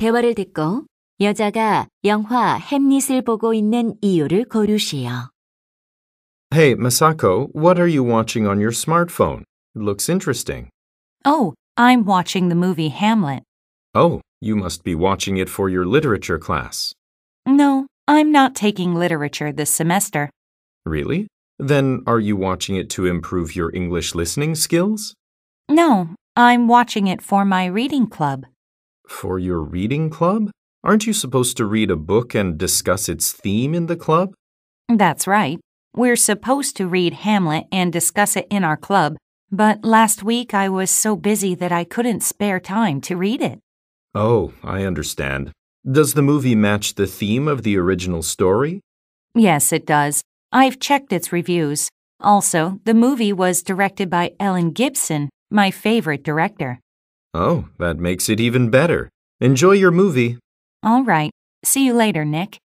대화를 듣고 여자가 영화 햄릿을 보고 있는 이유를 고르시오. Hey, Masako, what are you watching on your smartphone? It looks interesting. Oh, I'm watching the movie Hamlet. Oh, you must be watching it for your literature class. No, I'm not taking literature this semester. Really? Then are you watching it to improve your English listening skills? No, I'm watching it for my reading club. For your reading club? Aren't you supposed to read a book and discuss its theme in the club? That's right. We're supposed to read Hamlet and discuss it in our club, but last week I was so busy that I couldn't spare time to read it. Oh, I understand. Does the movie match the theme of the original story? Yes, it does. I've checked its reviews. Also, the movie was directed by Ellen Gibson, my favorite director. Oh, that makes it even better. Enjoy your movie. All right. See you later, Nick.